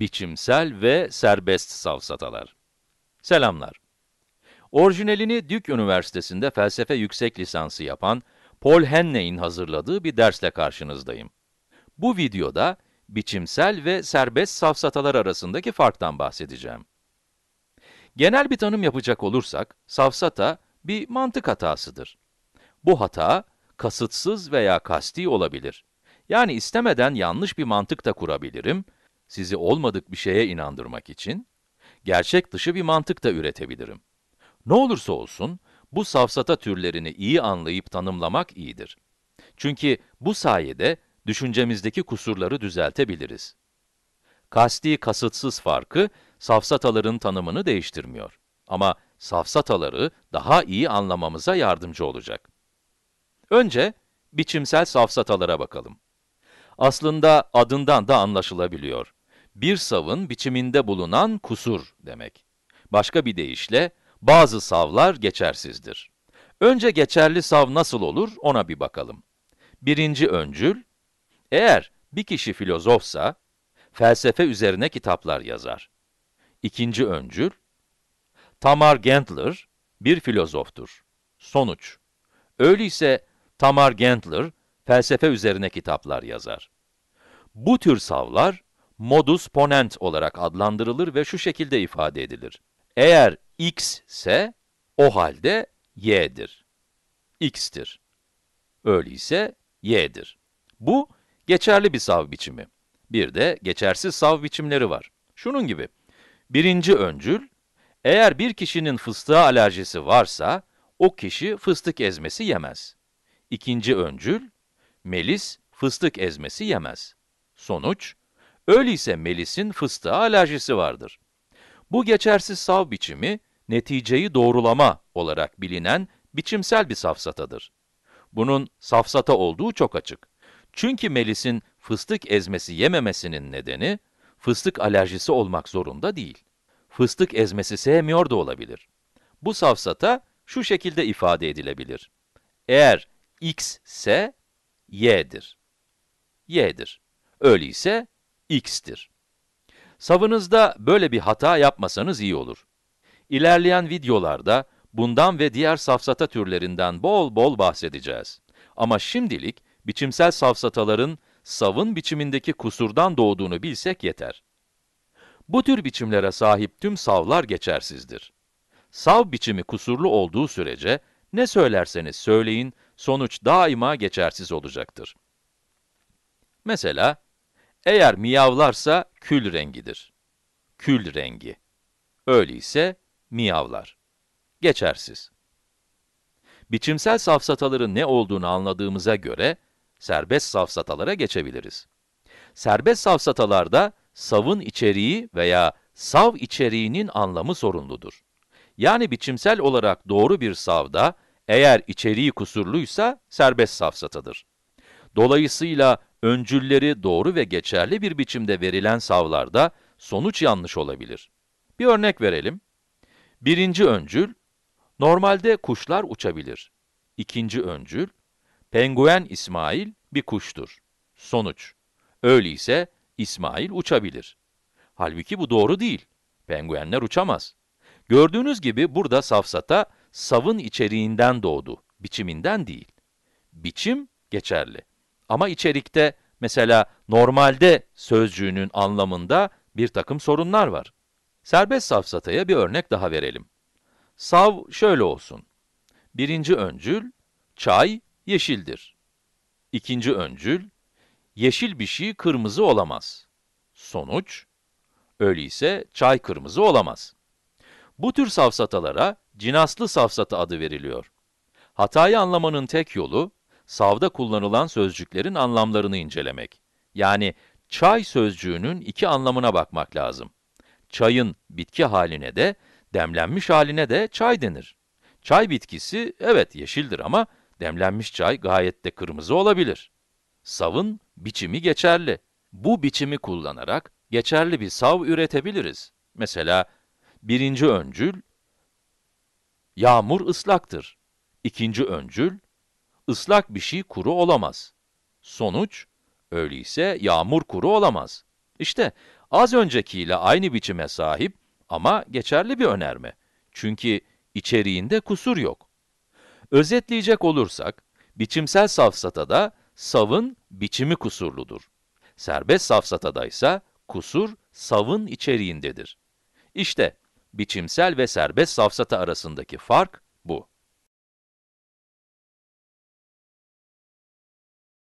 biçimsel ve serbest safsatalar. Selamlar. Orijinalini Duke Üniversitesi'nde felsefe yüksek lisansı yapan Paul Henney'in hazırladığı bir dersle karşınızdayım. Bu videoda biçimsel ve serbest safsatalar arasındaki farktan bahsedeceğim. Genel bir tanım yapacak olursak, safsata bir mantık hatasıdır. Bu hata, kasıtsız veya kasti olabilir. Yani istemeden yanlış bir mantık da kurabilirim sizi olmadık bir şeye inandırmak için, gerçek dışı bir mantık da üretebilirim. Ne olursa olsun, bu safsata türlerini iyi anlayıp tanımlamak iyidir. Çünkü bu sayede düşüncemizdeki kusurları düzeltebiliriz. Kasti kasıtsız farkı, safsataların tanımını değiştirmiyor. Ama safsataları daha iyi anlamamıza yardımcı olacak. Önce, biçimsel safsatalara bakalım. Aslında adından da anlaşılabiliyor bir savın biçiminde bulunan kusur demek. Başka bir deyişle, bazı savlar geçersizdir. Önce geçerli sav nasıl olur ona bir bakalım. Birinci öncül, eğer bir kişi filozofsa, felsefe üzerine kitaplar yazar. İkinci öncül, Tamar Gentler bir filozoftur. Sonuç, öyleyse Tamar Gentler felsefe üzerine kitaplar yazar. Bu tür savlar, modus ponent olarak adlandırılır ve şu şekilde ifade edilir. Eğer x ise o halde y'dir. x'tir. Öyleyse y'dir. Bu geçerli bir sav biçimi. Bir de geçersiz sav biçimleri var. Şunun gibi. Birinci öncül, eğer bir kişinin fıstığa alerjisi varsa, o kişi fıstık ezmesi yemez. İkinci öncül, melis fıstık ezmesi yemez. Sonuç, Öyleyse Melis'in fıstığa alerjisi vardır. Bu geçersiz sav biçimi, neticeyi doğrulama olarak bilinen biçimsel bir safsatadır. Bunun safsata olduğu çok açık. Çünkü Melis'in fıstık ezmesi yememesinin nedeni, fıstık alerjisi olmak zorunda değil. Fıstık ezmesi sevmiyor da olabilir. Bu safsata şu şekilde ifade edilebilir. Eğer x ise y'dir. y'dir. Öyleyse x'tir. Savınızda böyle bir hata yapmasanız iyi olur. İlerleyen videolarda bundan ve diğer safsata türlerinden bol bol bahsedeceğiz. Ama şimdilik biçimsel safsataların savın biçimindeki kusurdan doğduğunu bilsek yeter. Bu tür biçimlere sahip tüm savlar geçersizdir. Sav biçimi kusurlu olduğu sürece ne söylerseniz söyleyin sonuç daima geçersiz olacaktır. Mesela eğer miyavlarsa kül rengidir. Kül rengi. Öyleyse miyavlar. Geçersiz. Biçimsel safsataların ne olduğunu anladığımıza göre, serbest safsatalara geçebiliriz. Serbest safsatalarda savın içeriği veya sav içeriğinin anlamı sorunludur. Yani biçimsel olarak doğru bir savda, eğer içeriği kusurluysa serbest safsatadır. Dolayısıyla öncülleri doğru ve geçerli bir biçimde verilen savlarda sonuç yanlış olabilir. Bir örnek verelim. Birinci öncül, normalde kuşlar uçabilir. İkinci öncül, penguen İsmail bir kuştur. Sonuç, öyleyse İsmail uçabilir. Halbuki bu doğru değil. Penguenler uçamaz. Gördüğünüz gibi burada safsata, savın içeriğinden doğdu, biçiminden değil. Biçim geçerli. Ama içerikte mesela normalde sözcüğünün anlamında bir takım sorunlar var. Serbest safsataya bir örnek daha verelim. Sav şöyle olsun. Birinci öncül, çay yeşildir. İkinci öncül, yeşil bir şey kırmızı olamaz. Sonuç, öyleyse çay kırmızı olamaz. Bu tür safsatalara cinaslı safsata adı veriliyor. Hatayı anlamanın tek yolu, savda kullanılan sözcüklerin anlamlarını incelemek. Yani çay sözcüğünün iki anlamına bakmak lazım. Çayın bitki haline de, demlenmiş haline de çay denir. Çay bitkisi evet yeşildir ama demlenmiş çay gayet de kırmızı olabilir. Savın biçimi geçerli. Bu biçimi kullanarak geçerli bir sav üretebiliriz. Mesela birinci öncül, yağmur ıslaktır. İkinci öncül, ıslak bir şey kuru olamaz. Sonuç, öyleyse yağmur kuru olamaz. İşte az öncekiyle aynı biçime sahip ama geçerli bir önerme. Çünkü içeriğinde kusur yok. Özetleyecek olursak, biçimsel safsatada savın biçimi kusurludur. Serbest safsatada ise kusur savın içeriğindedir. İşte biçimsel ve serbest safsata arasındaki fark bu.